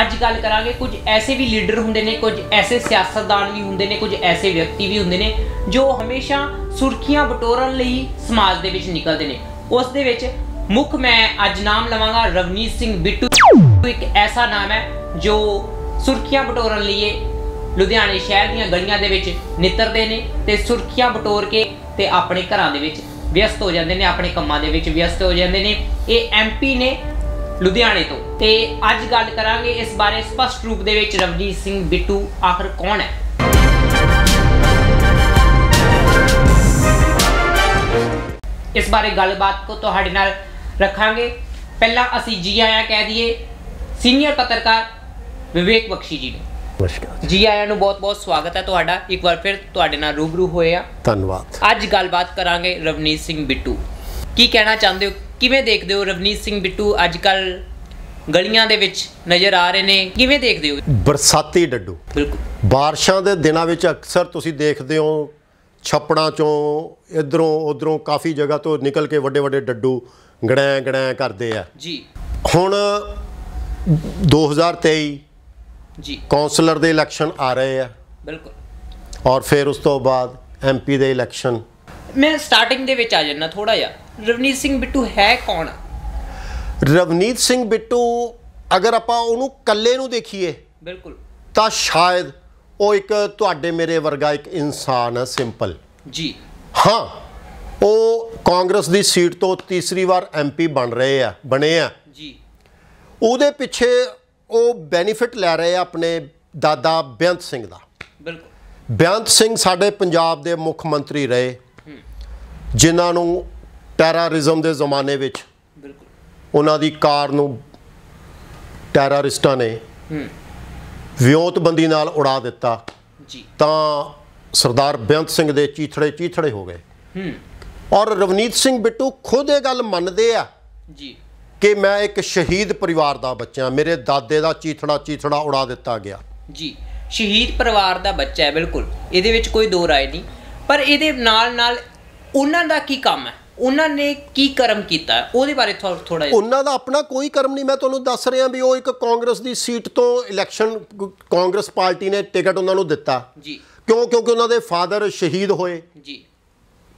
ਅੱਜ ਗੱਲ ਕਰਾਂਗੇ ਕੁਝ ਐਸੇ ਵੀ ਲੀਡਰ ਹੁੰਦੇ ਨੇ ਕੁਝ ਐਸੇ ਸਿਆਸਤਦਾਨ ਵੀ ਹੁੰਦੇ ਨੇ ਕੁਝ ਐਸੇ ਵਿਅਕਤੀ ਵੀ ਹੁੰਦੇ ਨੇ ਜੋ ਹਮੇਸ਼ਾ ਸੁਰਖੀਆਂ ਬਟੋਰਨ ਲਈ ਸਮਾਜ ਦੇ ਵਿੱਚ ਨਿਕਲਦੇ ਨੇ ਉਸ ਦੇ ਵਿੱਚ ਮੁੱਖ ਮੈਂ ਅੱਜ ਨਾਮ ਲਵਾਂਗਾ ਰਵਨੀਤ ਸਿੰਘ ਬਿੱਟੂ ਇੱਕ ਐਸਾ ਨਾਮ ਹੈ ਜੋ ਸੁਰਖੀਆਂ ਬਟੋਰਨ ਲਈ ਲੁਧਿਆਣੇ ਸ਼ਹਿਰ ਦੀਆਂ ਗਲੀਆਂ ਦੇ ਵਿੱਚ ਨਿਤਰਦੇ ਨੇ ਤੇ ਸੁਰਖੀਆਂ ਬਟੋਰ ਕੇ ਤੇ ਆਪਣੇ ਘਰਾਂ ਦੇ ਵਿੱਚ ਵਿਅਸਤ ਹੋ ਜਾਂਦੇ ਨੇ ਆਪਣੇ ਕੰਮਾਂ ਦੇ ਵਿੱਚ ਵਿਅਸਤ ਹੋ ਜਾਂਦੇ ਨੇ ਇਹ ਐਮਪੀ ਨੇ ਲੁਧਿਆਣੇ ਤੋਂ ਤੇ ਅੱਜ ਗੱਲ ਕਰਾਂਗੇ ਇਸ ਬਾਰੇ ਸਪਸ਼ਟ ਰੂਪ ਦੇ ਵਿੱਚ ਰਵਜੀਤ ਸਿੰਘ ਬਿੱਟੂ ਆਖਰ ਕੌਣ ਹੈ ਇਸ ਬਾਰੇ ਗੱਲਬਾਤ ਕੋ ਤੁਹਾਡੇ ਨਾਲ ਰੱਖਾਂਗੇ ਪਹਿਲਾਂ ਅਸੀਂ ਜੀ ਆਇਆਂ ਕਹਿ ਦਈਏ ਸੀਨੀਅਰ ਪੱਤਰਕਾਰ ਵਿਵੇਕ ਬਖਸ਼ੀ ਜੀ ਨੂੰ ਨਮਸਕਾਰ ਜੀ ਆਇਆਂ ਨੂੰ ਬਹੁਤ-ਬਹੁਤ ਸਵਾਗਤ ਹੈ ਤੁਹਾਡਾ ਇੱਕ ਵਾਰ ਫਿਰ ਤੁਹਾਡੇ ਨਾਲ ਰੂਬਰੂ ਹੋਏ ਆ ਧੰਨਵਾਦ ਅੱਜ ਗੱਲਬਾਤ ਕਰਾਂਗੇ ਰਵਨੀਤ ਸਿੰਘ ਬਿੱਟੂ ਕੀ ਕਹਿਣਾ ਚਾਹੁੰਦੇ ਹੋ ਕਿਵੇਂ ਦੇਖਦੇ ਹੋ ਰਵਨੀਤ ਸਿੰਘ ਬਿੱਟੂ ਅੱਜ ਕੱਲ ਗਲੀਆਂ ਦੇ ਵਿੱਚ ਨਜ਼ਰ ਆ ਰਹੇ ਨੇ ਕਿਵੇਂ ਦੇਖਦੇ ਹੋ ਬਰਸਾਤੀ ਡੱਡੂ ਬਿਲਕੁਲ ਬਾਰਿਸ਼ਾਂ ਦੇ ਦਿਨਾਂ ਵਿੱਚ ਅਕਸਰ ਤੁਸੀਂ ਦੇਖਦੇ ਹੋ ਛੱਪੜਾਂ ਚੋਂ ਇਧਰੋਂ ਉਧਰੋਂ ਕਾਫੀ ਜਗ੍ਹਾ ਤੋਂ ਨਿਕਲ ਕੇ ਵੱਡੇ ਵੱਡੇ ਡੱਡੂ ਗੜੈ ਗੜੈ ਕਰਦੇ ਆ ਜੀ ਹੁਣ 2023 ਜੀ ਕਾਉਂਸਲਰ ਦੇ ਇਲੈਕਸ਼ਨ ਆ ਰਹੇ ਆ ਬਿਲਕੁਲ ਔਰ ਫਿਰ ਉਸ ਤੋਂ ਬਾਅਦ ਐਮਪੀ ਦੇ ਇਲੈਕਸ਼ਨ ਮੈਂ ਸਟਾਰਟਿੰਗ ਦੇ ਵਿੱਚ ਆ ਜਾਣਾ ਥੋੜਾ ਜਿਹਾ ਰਵਨੀਤ ਸਿੰਘ ਬਿੱਟੂ ਹੈ ਕੌਣ ਰਵਨੀਤ ਸਿੰਘ ਬਿੱਟੂ ਅਗਰ ਆਪਾਂ ਉਹਨੂੰ ਕੱਲੇ ਨੂੰ ਦੇਖੀਏ ਬਿਲਕੁਲ ਤਾਂ ਸ਼ਾਇਦ ਉਹ ਇੱਕ ਤੁਹਾਡੇ ਮੇਰੇ ਵਰਗਾ ਇੱਕ ਇਨਸਾਨ ਹੈ ਸਿੰਪਲ ਜੀ ਹਾਂ ਉਹ ਕਾਂਗਰਸ ਦੀ ਸੀਟ ਤੋਂ ਤੀਸਰੀ ਵਾਰ ਐਮਪੀ ਬਣ ਰਹੇ ਆ ਬਣੇ ਆ ਜੀ ਉਹਦੇ ਪਿੱਛੇ ਉਹ ਬੈਨੀਫਿਟ ਲੈ ਰਹੇ ਆ ਆਪਣੇ ਦਾਦਾ ਬਿਆਨਤ ਸਿੰਘ ਦਾ ਬਿਲਕੁਲ ਬਿਆਨਤ ਸਿੰਘ ਸਾਡੇ ਪੰਜਾਬ ਦੇ ਮੁੱਖ ਮੰਤਰੀ ਰਹੇ ਜਿਨ੍ਹਾਂ ਨੂੰ ਟੈਰਰਿਜ਼ਮ ਦੇ ਜ਼ਮਾਨੇ ਵਿੱਚ ਬਿਲਕੁਲ ਉਹਨਾਂ ਦੀ ਕਾਰ ਨੂੰ ਟੈਰਰਿਸਟਾਂ ਨੇ ਹੂੰ ਵਿਉਂਤਬੰਦੀ ਨਾਲ ਉਡਾ ਦਿੱਤਾ ਜੀ ਤਾਂ ਸਰਦਾਰ ਬਿਆੰਤ ਸਿੰਘ ਦੇ ਚੀਥੜੇ ਚੀਥੜੇ ਹੋ ਗਏ ਹੂੰ ਔਰ ਰਵਨੀਤ ਸਿੰਘ ਬਿੱਟੂ ਖੁਦ ਇਹ ਗੱਲ ਮੰਨਦੇ ਆ ਜੀ ਕਿ ਮੈਂ ਇੱਕ ਸ਼ਹੀਦ ਪਰਿਵਾਰ ਦਾ ਬੱਚਾ ਮੇਰੇ ਦਾਦੇ ਦਾ ਚੀਥੜਾ ਚੀਥੜਾ ਉਡਾ ਦਿੱਤਾ ਗਿਆ ਜੀ ਸ਼ਹੀਦ ਪਰਿਵਾਰ ਦਾ ਬੱਚਾ ਹੈ ਬਿਲਕੁਲ ਇਹਦੇ ਵਿੱਚ ਕੋਈ ਦੋ ਰਾਏ ਨਹੀਂ ਪਰ ਇਹਦੇ ਨਾਲ ਨਾਲ ਉਹਨਾਂ ਦਾ ਕੀ ਕੰਮ ਹੈ ਉਹਨਾਂ ਨੇ ਕੀ ਕਰਮ ਕੀਤਾ ਉਹਦੇ ਬਾਰੇ ਥੋੜਾ ਜਿਹਾ ਉਹਨਾਂ ਦਾ ਆਪਣਾ ਕੋਈ ਕਰਮ ਨਹੀਂ ਮੈਂ ਤੁਹਾਨੂੰ ਦੱਸ ਰਿਹਾ ਵੀ ਉਹ ਇੱਕ ਕਾਂਗਰਸ ਦੀ ਸੀਟ ਤੋਂ ਇਲੈਕਸ਼ਨ ਕਾਂਗਰਸ ਪਾਰਟੀ ਨੇ ਟਿਕਟ ਉਹਨਾਂ ਨੂੰ ਦਿੱਤਾ ਜੀ ਕਿਉਂ ਕਿਉਂਕਿ ਉਹਨਾਂ ਦੇ ਫਾਦਰ ਸ਼ਹੀਦ ਹੋਏ ਜੀ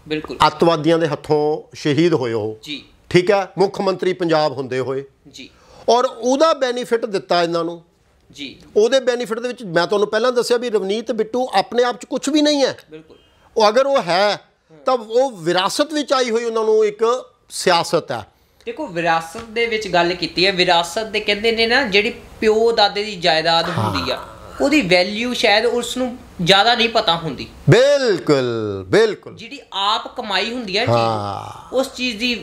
ਬਿਲਕੁਲ ਅੱਤਵਾਦੀਆਂ ਦੇ ਹੱਥੋਂ ਸ਼ਹੀਦ ਹੋਏ ਉਹ ਜੀ ਠੀਕ ਹੈ ਮੁੱਖ ਮੰਤਰੀ ਪੰਜਾਬ ਹੁੰਦੇ ਹੋਏ ਜੀ ਔਰ ਉਹਦਾ ਬੈਨੀਫਿਟ ਦਿੱਤਾ ਇਹਨਾਂ ਨੂੰ ਜੀ ਉਹਦੇ ਬੈਨੀਫਿਟ ਦੇ ਵਿੱਚ ਮੈਂ ਤੁਹਾਨੂੰ ਪਹਿਲਾਂ ਦੱਸਿਆ ਵੀ ਰਵਨੀਤ ਬਿੱਟੂ ਆਪਣੇ ਆਪ 'ਚ ਕੁਝ ਵੀ ਨਹੀਂ ਹੈ ਬਿਲਕੁਲ ਉਹ ਅਗਰ ਉਹ ਹੈ ਤਾਂ ਉਹ ਵਿਰਾਸਤ ਵਿੱਚ ਆਈ ਹੋਈ ਉਹਨਾਂ ਨੂੰ ਇੱਕ ਸਿਆਸਤ ਹੈ ਦੇਖੋ ਵਿਰਾਸਤ ਦੇ ਵਿੱਚ ਗੱਲ ਕੀਤੀ ਹੈ ਵਿਰਾਸਤ ਦੇ ਕਹਿੰਦੇ ਨੇ ਨਾ ਜਿਹੜੀ ਪਿਓ ਦਾਦੇ ਦੀ ਜਾਇਦਾਦ ਹੁੰਦੀ ਆ ਉਹਦੀ ਵੈਲਿਊ ਸ਼ਾਇਦ ਉਸ ਨੂੰ ਜ਼ਿਆਦਾ ਨਹੀਂ ਪਤਾ ਹੁੰਦੀ ਬਿਲਕੁਲ ਬਿਲਕੁਲ ਜਿਹੜੀ ਆਪ ਕਮਾਈ ਹੁੰਦੀ ਹੈ ਉਸ ਚੀਜ਼ ਦੀ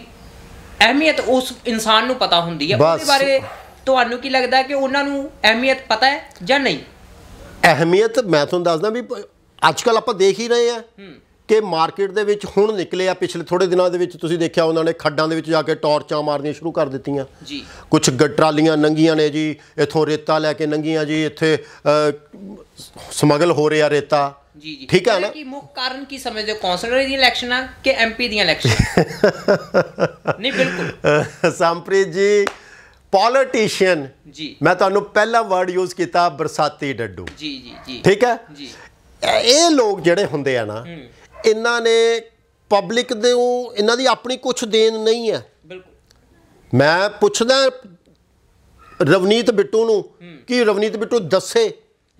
ਅਹਿਮੀਅਤ ਉਸ ਇਨਸਾਨ ਨੂੰ ਪਤਾ ਹੁੰਦੀ ਹੈ ਉਹਦੇ ਬਾਰੇ ਤੁਹਾਨੂੰ ਕੀ ਲੱਗਦਾ ਕਿ ਉਹਨਾਂ ਨੂੰ ਅਹਿਮੀਅਤ ਪਤਾ ਹੈ ਜਾਂ ਨਹੀਂ ਅਹਿਮੀਅਤ ਮੈਂ ਤੁਹਾਨੂੰ ਦੱਸਦਾ ਵੀ ਅੱਜ ਕੱਲ ਆਪਾਂ ਦੇਖ ਹੀ ਰਹੇ ਆ ਕਿ ਮਾਰਕੀਟ ਦੇ ਵਿੱਚ ਹੁਣ ਨਿਕਲੇ ਆ ਪਿਛਲੇ ਥੋੜੇ ਦਿਨਾਂ ਦੇ ਵਿੱਚ ਤੁਸੀਂ ਦੇਖਿਆ ਉਹਨਾਂ ਨੇ ਖੱਡਾਂ ਦੇ ਵਿੱਚ ਜਾ ਕੇ ਟਾਰਚਾਂ ਮਾਰਨੀਆਂ ਸ਼ੁਰੂ ਕਰ ਦਿੱਤੀਆਂ ਜੀ ਕੁਝ ਗੱਟਰਾਲੀਆਂ ਨੰਗੀਆਂ ਨੇ ਜੀ ਇੱਥੋਂ ਰੇਤਾ ਲੈ ਕੇ ਨੰਗੀਆਂ ਜੀ ਇੱਥੇ ਸਮਗਲ ਹੋ ਰਿਹਾ ਰੇਤਾ ਜੀ ਜੀ ਠੀਕ ਹੈ ਨਾ ਕਿ ਮੁੱਖ ਕਾਰਨ ਕੀ ਸਮਝਦੇ ਹੋ ਕੌਂਸਲਰ ਦੀ ਇਲੈਕਸ਼ਨ ਆ ਕਿ ਐਮਪੀ ਦੀਆਂ ਇਲੈਕਸ਼ਨ ਨਹੀਂ ਬਿਲਕੁਲ ਸੰਪ੍ਰੀਤ ਜੀ ਪੋਲੀਟੀਸ਼ੀਅਨ ਜੀ ਮੈਂ ਤੁਹਾਨੂੰ ਪਹਿਲਾ ਵਰਡ ਯੂਜ਼ ਕੀਤਾ ਬਰਸਾਤੀ ਡੱਡੂ ਜੀ ਜੀ ਜੀ ਠੀਕ ਹੈ ਜੀ ਇਹ ਲੋਕ ਜਿਹੜੇ ਹੁੰਦੇ ਆ ਨਾ ਇਹਨਾਂ ਨੇ ਪਬਲਿਕ ਦੇ ਉਹ ਇਹਨਾਂ ਦੀ ਆਪਣੀ ਕੁਝ ਦੇਣ ਨਹੀਂ ਹੈ ਬਿਲਕੁਲ ਮੈਂ ਪੁੱਛਦਾ ਰਵਨੀਤ ਬਿੱਟੂ ਨੂੰ ਕਿ ਰਵਨੀਤ ਬਿੱਟੂ ਦੱਸੇ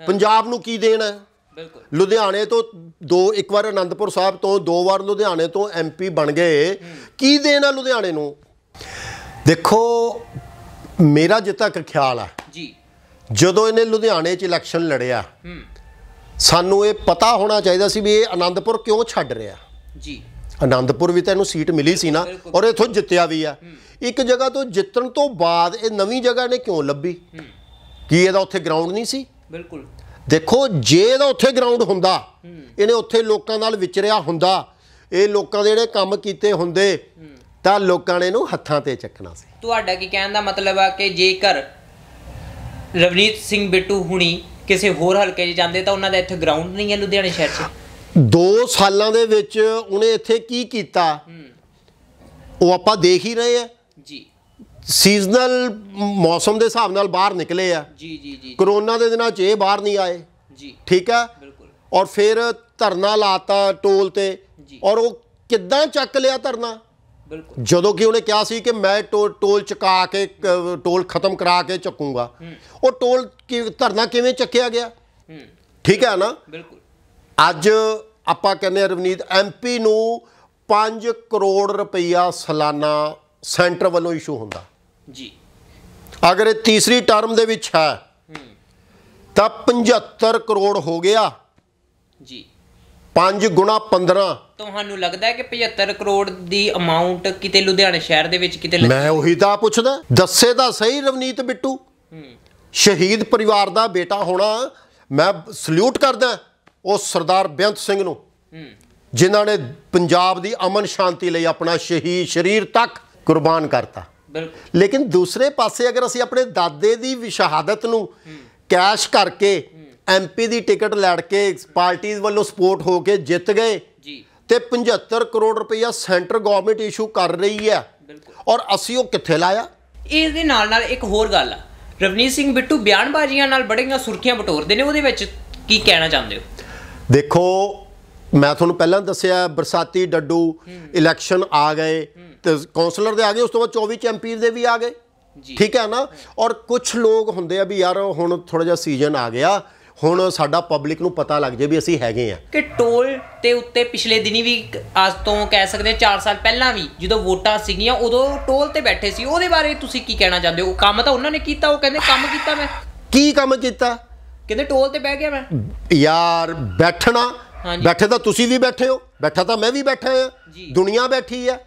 ਪੰਜਾਬ ਨੂੰ ਕੀ ਦੇਣਾ ਹੈ ਬਿਲਕੁਲ ਲੁਧਿਆਣੇ ਤੋਂ ਦੋ ਇੱਕ ਵਾਰ ਅਨੰਦਪੁਰ ਸਾਹਿਬ ਤੋਂ ਦੋ ਵਾਰ ਲੁਧਿਆਣੇ ਤੋਂ ਐਮਪੀ ਬਣ ਗਏ ਕੀ ਦੇਣਾ ਲੁਧਿਆਣੇ ਨੂੰ ਦੇਖੋ ਮੇਰਾ ਜਿੱਤਾ ਤੱਕ ਖਿਆਲ ਆ ਜੀ ਜਦੋਂ ਇਹਨੇ ਲੁਧਿਆਣੇ 'ਚ ਇਲੈਕਸ਼ਨ ਲੜਿਆ ਹੂੰ ਸਾਨੂੰ ਇਹ ਪਤਾ ਹੋਣਾ ਚਾਹੀਦਾ ਸੀ ਵੀ ਇਹ ਆਨੰਦਪੁਰ ਕਿਉਂ ਛੱਡ ਰਿਹਾ ਜੀ ਆਨੰਦਪੁਰ ਵੀ ਤਾਂ ਇਹਨੂੰ ਸੀਟ ਮਿਲੀ ਸੀ ਨਾ ਔਰ ਇਥੋਂ ਜਿੱਤਿਆ ਵੀ ਆ ਇੱਕ ਜਗ੍ਹਾ ਤੋਂ ਜਿੱਤਣ ਤੋਂ ਬਾਅਦ ਇਹ ਨਵੀਂ ਜਗ੍ਹਾ ਨੇ ਕਿਉਂ ਲੱਭੀ ਕੀ ਇਹਦਾ ਉੱਥੇ ਗਰਾਊਂਡ ਨਹੀਂ ਸੀ ਬਿਲਕੁਲ ਦੇਖੋ ਜੇ ਇਹਦਾ ਉੱਥੇ ਗਰਾਊਂਡ ਹੁੰਦਾ ਇਹਨੇ ਉੱਥੇ ਲੋਕਾਂ ਨਾਲ ਵਿਚਰਿਆ ਹੁੰਦਾ ਇਹ ਲੋਕਾਂ ਦੇ ਜਿਹੜੇ ਕੰਮ ਕੀਤੇ ਹੁੰਦੇ ਤਾਂ ਲੋਕਾਂ ਨੇ ਇਹਨੂੰ ਹੱਥਾਂ ਤੇ ਚੱਕਣਾ ਸੀ ਤੁਹਾਡਾ ਕੀ ਕਹਿਣ ਦਾ ਮਤਲਬ ਆ ਕਿ ਜੇਕਰ ਰਵਨੀਤ ਸਿੰਘ ਬਿੱਟੂ ਹੁਣੀ ਕਿਸੇ ਹੋਰ ਹਲਕੇ 'ਚ ਜਾਂਦੇ ਤਾਂ ਉਹਨਾਂ ਦਾ ਇੱਥੇ ਗਰਾਊਂਡ ਨਹੀਂ ਹੈ ਲੁਧਿਆਣੇ ਸ਼ਹਿਰ 'ਚ 2 ਸਾਲਾਂ ਦੇ ਵਿੱਚ ਉਹਨੇ ਇੱਥੇ ਕੀ ਕੀਤਾ ਉਹ ਆਪਾਂ ਦੇਖ ਹੀ ਰਹੇ ਆ ਜੀ ਸੀਜ਼ਨਲ ਮੌਸਮ ਦੇ ਹਿਸਾਬ ਨਾਲ ਬਾਹਰ ਨਿਕਲੇ ਆ ਜੀ ਜੀ ਜੀ ਕਰੋਨਾ ਦੇ ਦਿਨਾਂ 'ਚ ਇਹ ਬਾਹਰ ਨਹੀਂ ਆਏ ਜੀ ਠੀਕ ਆ ਬਿਲਕੁਲ ਔਰ ਫਿਰ ਧਰਨਾ ਲਾਤਾ ਟੋਲ ਤੇ ਔਰ ਉਹ ਕਿੱਦਾਂ ਚੱਕ ਲਿਆ ਧਰਨਾ ਜਦੋਂ ਕਿ ਉਹਨੇ ਕਿਹਾ ਸੀ ਕਿ ਮੈਂ ਟੋਲ ਚੁਕਾ ਕੇ ਟੋਲ ਖਤਮ ਕਰਾ ਕੇ ਚੱਕੂਗਾ ਉਹ ਟੋਲ ਕੀ ਧਰਨਾ ਕਿਵੇਂ ਚੱਕਿਆ ਗਿਆ ਠੀਕ ਹੈ ਨਾ ਬਿਲਕੁਲ ਅੱਜ ਆਪਾਂ ਕਹਿੰਦੇ ਰਵਨੀਤ ਐਮਪੀ ਨੂੰ 5 ਕਰੋੜ ਰੁਪਈਆ ਸਾਲਾਨਾ ਸੈਂਟਰ ਵੱਲੋਂ ਇਸ਼ੂ ਹੁੰਦਾ ਜੀ ਅਗਰ ਇਹ ਤੀਸਰੀ ਟਰਮ ਦੇ ਵਿੱਚ ਹੈ ਤਾਂ 75 ਕਰੋੜ ਹੋ ਗਿਆ ਜੀ 5 ਗੁਣਾ 15 ਤੁਹਾਨੂੰ ਲੱਗਦਾ ਹੈ ਕਿ 75 ਕਰੋੜ ਦੀ ਅਮਾਉਂਟ ਕਿਤੇ ਲੁਧਿਆਣਾ ਸ਼ਹਿਰ ਦੇ ਵਿੱਚ ਕਿਤੇ ਮੈਂ ਉਹੀ ਤਾਂ ਪੁੱਛਦਾ ਦੱਸੇ ਤਾਂ ਸਹੀ ਰਵਨੀਤ ਬਿੱਟੂ ਸ਼ਹੀਦ ਪਰਿਵਾਰ ਦਾ ਬੇਟਾ ਹੋਣਾ ਮੈਂ ਸਲੂਟ ਕਰਦਾ ਉਹ ਸਰਦਾਰ ਬੇਅੰਤ ਸਿੰਘ ਨੂੰ ਜਿਨ੍ਹਾਂ ਨੇ ਪੰਜਾਬ ਦੀ ਅਮਨ ਸ਼ਾਂਤੀ ਲਈ ਆਪਣਾ ਸ਼ਹੀਦ ਸ਼ਰੀਰ ਤੱਕ ਕੁਰਬਾਨ ਕਰਤਾ ਲੇਕਿਨ ਦੂਸਰੇ ਪਾਸੇ ਅਗਰ ਅਸੀਂ ਆਪਣੇ ਦਾਦੇ ਦੀ ਵਿਸ਼ਹਾਦਤ ਨੂੰ ਕੈਸ਼ ਕਰਕੇ ਐਮਪੀ ਦੀ ਟਿਕਟ ਲੜ ਕੇ ਪਾਰਟੀਆਂ ਵੱਲੋਂ ਸਪੋਰਟ ਹੋ ਕੇ ਜਿੱਤ ਗਏ ਤੇ 75 ਕਰੋੜ ਰੁਪਇਆ ਸੈਂਟਰ ਗਵਰਨਮੈਂਟ ਇਸ਼ੂ ਕਰ ਰਹੀ ਹੈ ਔਰ ਅਸੀਂ ਉਹ ਕਿੱਥੇ ਲਾਇਆ ਇਸ ਦੇ ਨਾਲ ਨਾਲ ਇੱਕ ਹੋਰ ਗੱਲ ਆ ਰਵਨੀਤ ਸਿੰਘ ਬਿੱਟੂ ਬਿਆਨਬਾਜ਼ੀਆਂ ਨਾਲ ਬੜੀਆਂ ਸੁਰਖੀਆਂ ਬਟੋਰਦੇ ਨੇ ਉਹਦੇ ਵਿੱਚ ਕੀ ਕਹਿਣਾ ਚਾਹੁੰਦੇ ਹੋ ਦੇਖੋ ਮੈਂ ਤੁਹਾਨੂੰ ਪਹਿਲਾਂ ਦੱਸਿਆ ਬਰਸਾਤੀ ਡੱਡੂ ਇਲੈਕਸ਼ਨ ਆ ਗਏ ਤੇ ਕਾਉਂਸਲਰ ਦੇ ਆ ਗਏ ਉਸ ਤੋਂ ਬਾਅਦ 24 ਚੈਂਪੀਅਨ ਦੇ ਵੀ ਆ ਗਏ ਠੀਕ ਹੈ ਨਾ ਔਰ ਕੁਝ ਲੋਕ ਹੁੰਦੇ ਆ ਵੀ ਯਾਰ ਹੁਣ ਥੋੜਾ ਜਿਹਾ ਸੀਜ਼ਨ ਆ ਗਿਆ ਹੁਣ ਸਾਡਾ ਪਬਲਿਕ ਨੂੰ ਪਤਾ ਲੱਗ ਜੇ ਵੀ ਅਸੀਂ ਹੈਗੇ ਆ ਕਿ ਟੋਲ ਤੇ ਉੱਤੇ ਪਿਛਲੇ ਦਿਨੀ ਵੀ ਅੱਜ ਤੋਂ ਕਹਿ ਸਕਦੇ 4 ਸਾਲ ਪਹਿਲਾਂ ਵੀ ਜਦੋਂ ਵੋਟਾਂ ਸੀਗੀਆਂ ਉਦੋਂ ਟੋਲ ਤੇ ਬੈਠੇ ਸੀ ਉਹਦੇ ਬਾਰੇ ਤੁਸੀਂ ਕੀ ਕਹਿਣਾ ਚਾਹੁੰਦੇ ਹੋ ਕੰਮ ਤਾਂ ਉਹਨਾਂ ਨੇ ਕੀਤਾ ਉਹ ਕਹਿੰਦੇ ਕੰਮ ਕੀਤਾ ਮੈਂ ਕੀ ਕੰਮ ਕੀਤਾ ਕਹਿੰਦੇ ਟੋਲ ਤੇ ਬਹਿ ਗਿਆ ਮੈਂ ਯਾਰ ਬੈਠਣਾ ਬੈਠੇ ਤਾਂ ਤੁਸੀਂ ਵੀ ਬੈਠੇ ਹੋ ਬੈਠਾ ਤਾਂ ਮੈਂ ਵੀ ਬੈਠਾ ਹਾਂ ਦੁਨੀਆ ਬੈਠੀ ਆ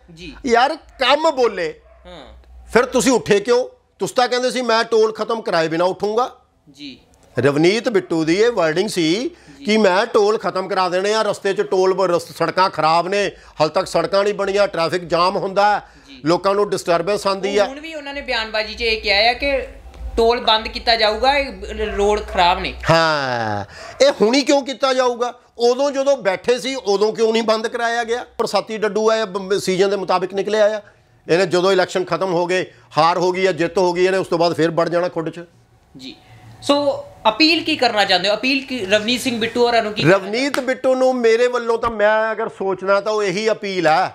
ਯਾਰ ਕੰਮ ਬੋਲੇ ਹਾਂ ਫਿਰ ਤੁਸੀਂ ਉੱਠੇ ਕਿਉਂ ਤੁਸੀਂ ਤਾਂ ਕਹਿੰਦੇ ਸੀ ਮੈਂ ਟੋਲ ਖਤਮ ਕਰਾਏ ਬਿਨਾ ਉਠੂੰਗਾ ਜੀ ਰਵਨੀਤ ਬਿੱਟੂ ਦੀ ਇਹ ਵਰਡਿੰਗ ਸੀ ਕਿ ਮੈਂ ਟੋਲ ਖਤਮ ਕਰਾ ਦੇਣੇ ਆ ਰਸਤੇ 'ਚ ਟੋਲ ਸੜਕਾਂ ਖਰਾਬ ਨੇ ਹਲ ਤੱਕ ਸੜਕਾਂ ਨਹੀਂ ਬਣੀਆਂ ਟ੍ਰੈਫਿਕ ਜਾਮ ਹੁੰਦਾ ਲੋਕਾਂ ਨੂੰ ਡਿਸਟਰਬੈਂਸ ਆਂਦੀ ਆ ਹੁਣ ਵੀ ਉਹਨਾਂ ਨੇ ਬਿਆਨਬਾਜ਼ੀ 'ਚ ਇਹ ਕਿਹਾ ਹੈ ਕਿ ਟੋਲ ਬੰਦ ਕੀਤਾ ਜਾਊਗਾ ਰੋਡ ਖਰਾਬ ਨੇ ਹਾਂ ਇਹ ਹੁਣੀ ਕਿਉਂ ਕੀਤਾ ਜਾਊਗਾ ਉਦੋਂ ਜਦੋਂ ਬੈਠੇ ਸੀ ਉਦੋਂ ਕਿਉਂ ਨਹੀਂ ਬੰਦ ਕਰਾਇਆ ਗਿਆ ਸਾਤੀ ਡੱਡੂ ਆ ਸੀਜ਼ਨ ਦੇ ਮੁਤਾਬਿਕ ਨਿਕਲਿਆ ਆ ਇਹਨੇ ਜਦੋਂ ਇਲੈਕਸ਼ਨ ਖਤਮ ਹੋ ਗਏ ਹਾਰ ਹੋ ਗਈ ਜਾਂ ਜਿੱਤ ਹੋ ਗਈ ਇਹਨੇ ਉਸ ਤੋਂ ਬਾਅਦ ਫੇਰ ਵੜ ਜਾਣਾ ਖੁੱਡ 'ਚ ਜੀ ਸੋ ਅਪੀਲ ਕੀ ਕਰਨਾ ਚਾਹੁੰਦੇ ਹੋ ਅਪੀਲ ਕੀ ਰਵਨੀਤ ਸਿੰਘ ਬਿੱਟੂ ਔਰ ਅਨੂ ਕੀ ਰਵਨੀਤ ਬਿੱਟੂ ਨੂੰ ਮੇਰੇ ਵੱਲੋਂ ਤਾਂ ਮੈਂ ਅਗਰ ਸੋਚਣਾ ਤਾਂ ਉਹ ਇਹੀ ਅਪੀਲ ਹੈ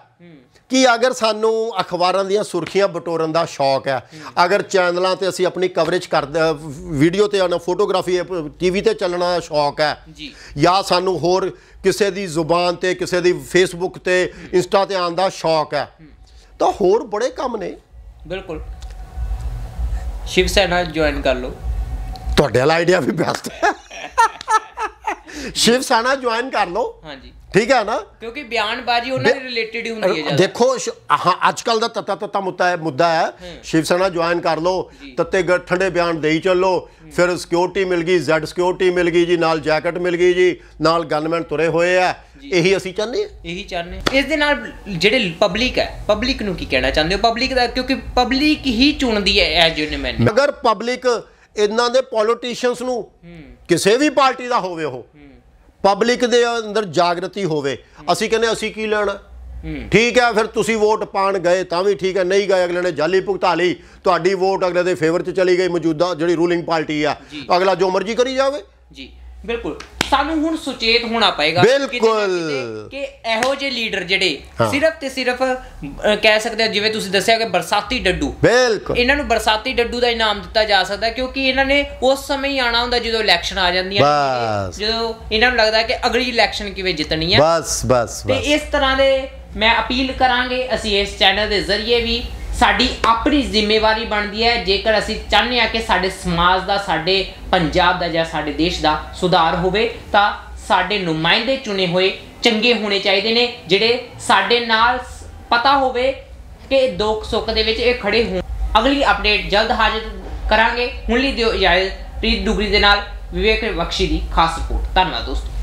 ਕਿ ਅਗਰ ਸਾਨੂੰ ਅਖਬਾਰਾਂ ਦੀਆਂ ਸੁਰਖੀਆਂ ਬਟੋਰਨ ਦਾ ਸ਼ੌਕ ਹੈ ਅਗਰ ਚੈਨਲਾਂ ਤੇ ਅਸੀਂ ਆਪਣੀ ਕਵਰੇਜ ਕਰ ਵੀਡੀਓ ਤੇ ਆਣਾ ਫੋਟੋਗ੍ਰਾਫੀ ਟੀਵੀ ਤੇ ਚੱਲਣਾ ਦਾ ਸ਼ੌਕ ਹੈ ਜੀ ਜਾਂ ਸਾਨੂੰ ਹੋਰ ਕਿਸੇ ਦੀ ਜ਼ੁਬਾਨ ਤੇ ਕਿਸੇ ਦੀ ਫੇਸਬੁੱਕ ਤੇ ਇੰਸਟਾ ਤੇ ਆਉਣ ਦਾ ਸ਼ੌਕ ਹੈ ਤਾਂ ਹੋਰ ਬੜੇ ਕੰਮ ਨੇ ਬਿਲਕੁਲ ਸ਼ਿਵ ਸੈਨਾ ਜੁਆਇਨ ਕਰ ਲਓ ਤੁਹਾਡੇ ਵਾਲਾ ਆਈਡੀਆ ਵੀ ਬੈਸਟ ਹੈ ਸ਼ਿਵ ਸਾਨਾ ਜੁਆਇਨ ਕਰ ਲਓ ਹਾਂਜੀ ਠੀਕ ਹੈ ਨਾ ਕਿਉਂਕਿ ਬਿਆਨਬਾਜ਼ੀ ਉਹਨਾਂ ਦੇ ਰਿਲੇਟਡ ਹੀ ਹੁੰਦੀ ਹੈ ਜਿਆਦਾ ਦੇਖੋ ਹਾਂ ਅੱਜ ਕੱਲ ਦਾ ਤਤਾ ਤਤਾ ਮੁੱਦਾ ਹੈ ਮੁੱਦਾ ਹੈ ਸ਼ਿਵ ਸੈਨਾ ਜੁਆਇਨ ਕਰ ਲਓ ਤੱਤੇ ਗੜ ਠੰਡੇ ਬਿਆਨ ਦੇਈ ਚੱਲੋ ਫਿਰ ਸਿਕਿਉਰਿਟੀ ਮਿਲ ਗਈ ਜ਼ੈਡ ਸਿਕਿਉਰਿਟੀ ਮਿਲ ਗਈ ਜੀ ਨਾਲ ਜੈਕਟ ਮਿਲ ਗਈ ਜੀ ਨਾਲ ਗਨਮੈਨ ਤੁਰੇ ਹੋਏ ਆ ਇਹੀ ਅਸੀਂ ਚਾਹੁੰਦੇ ਆ ਇਹੀ ਚਾਹੁੰਦੇ ਇਸ ਦੇ ਨਾਲ ਜਿਹੜੇ ਪਬਲਿਕ ਹੈ ਪਬਲਿਕ ਨੂੰ ਕੀ ਕਹਿਣਾ ਚਾਹੁੰਦੇ ਹੋ ਪਬਲਿਕ ਦਾ ਕਿਉਂਕਿ ਪਬਲਿਕ ਹੀ ਚੁਣਦੀ ਹੈ ਐਜ ਯੂਨੀਮੈਨ ਅਗਰ ਪਬਲਿਕ ਇਹਨਾਂ ਦੇ ਪੋਲੀਟੀਸ਼ੀਅਨਸ ਨੂੰ ਕਿਸੇ ਵੀ ਪਾਰਟੀ ਦਾ ਹੋਵੇ ਉਹ ਪਬਲਿਕ ਦੇ ਅੰਦਰ ਜਾਗਰਤੀ ਹੋਵੇ ਅਸੀਂ ਕਹਿੰਦੇ ਅਸੀਂ ਕੀ ਲੈਣਾ ਠੀਕ ਹੈ ਫਿਰ ਤੁਸੀਂ ਵੋਟ ਪਾਣ ਗਏ ਤਾਂ ਵੀ ਠੀਕ ਹੈ ਨਹੀਂ ਗਏ ਅਗਲੇ ਨੇ ਜਾਲੀ ਭੁਗਤਾ ਲਈ ਤੁਹਾਡੀ ਵੋਟ ਅਗਲੇ ਦੇ ਫੇਵਰ 'ਚ ਚਲੀ ਗਈ ਮੌਜੂਦਾ ਜਿਹੜੀ ਰੂਲਿੰਗ ਪਾਰਟੀ ਆ ਅਗਲਾ ਜੋ ਮਰਜ਼ੀ ਕਰੀ ਜਾਵੇ ਜੀ ਬਿਲਕੁਲ ਸਾਨੂੰ ਹੁਣ ਸੁਚੇਤ ਹੋਣਾ ਪਏਗਾ ਬਿਲਕੁਲ ਕਿ ਇਹੋ ਜਿਹੇ ਲੀਡਰ ਜਿਹੜੇ ਸਿਰਫ ਤੇ ਸਿਰਫ ਕਹਿ ਸਕਦੇ ਆ ਜਿਵੇਂ ਤੁਸੀਂ ਦੱਸਿਆ ਕਿ ਬਰਸਾਤੀ ਡੱਡੂ ਬਿਲਕੁਲ ਇਹਨਾਂ ਨੂੰ ਬਰਸਾਤੀ ਡੱਡੂ ਦਾ ਇਨਾਮ ਦਿੱਤਾ ਜਾ ਸਕਦਾ ਕਿਉਂਕਿ ਇਹਨਾਂ ਨੇ ਉਸ ਸਮੇਂ ਹੀ ਆਣਾ ਹੁੰਦਾ ਜਦੋਂ ਇਲੈਕਸ਼ਨ ਆ ਜਾਂਦੀਆਂ ਜਦੋਂ ਇਹਨਾਂ ਨੂੰ ਲੱਗਦਾ ਕਿ ਅਗਲੀ ਇਲੈਕਸ਼ਨ ਕਿਵੇਂ ਜਿੱਤਣੀ ਹੈ ਬਸ ਬਸ ਤੇ ਇਸ ਤਰ੍ਹਾਂ ਦੇ ਮੈਂ ਅਪੀਲ ਕਰਾਂਗੇ ਅਸੀਂ ਇਸ ਚੈਨਲ ਦੇ ਜ਼ਰੀਏ ਵੀ ਸਾਡੀ ਆਪਣੀ ਜ਼ਿੰਮੇਵਾਰੀ ਬਣਦੀ ਹੈ ਜੇਕਰ ਅਸੀਂ ਚਾਹੁੰਦੇ ਆ ਕਿ ਸਾਡੇ ਸਮਾਜ ਦਾ ਸਾਡੇ ਪੰਜਾਬ ਦਾ ਜਾਂ ਸਾਡੇ ਦੇਸ਼ ਦਾ ਸੁਧਾਰ ਹੋਵੇ ਤਾਂ ਸਾਡੇ ਨੁਮਾਇੰਦੇ ਚੁਣੇ ਹੋਏ ਚੰਗੇ ਹੋਣੇ ਚਾਹੀਦੇ ਨੇ ਜਿਹੜੇ ਸਾਡੇ ਨਾਲ ਪਤਾ ਹੋਵੇ ਕਿ ਦੁੱਖ ਸੁੱਖ ਦੇ ਵਿੱਚ ਇਹ ਖੜੇ ਹੋਣ ਅਗਲੀ ਅਪਡੇਟ ਜਲਦ ਹਾਜ਼ਰ ਕਰਾਂਗੇ ਹੁਣ ਲਈ ਦਿਓ ਇਜਾਜ਼ਤ ਪ੍ਰੀਤ ਡੁਗਰੀ ਦੇ ਨਾਲ ਵਿਵੇਕ ਬਖਸ਼ੀ ਦੀ ਖਾਸ ਰਿਪੋਰਟ ਧੰਨਵਾਦ ਦੋਸਤੋ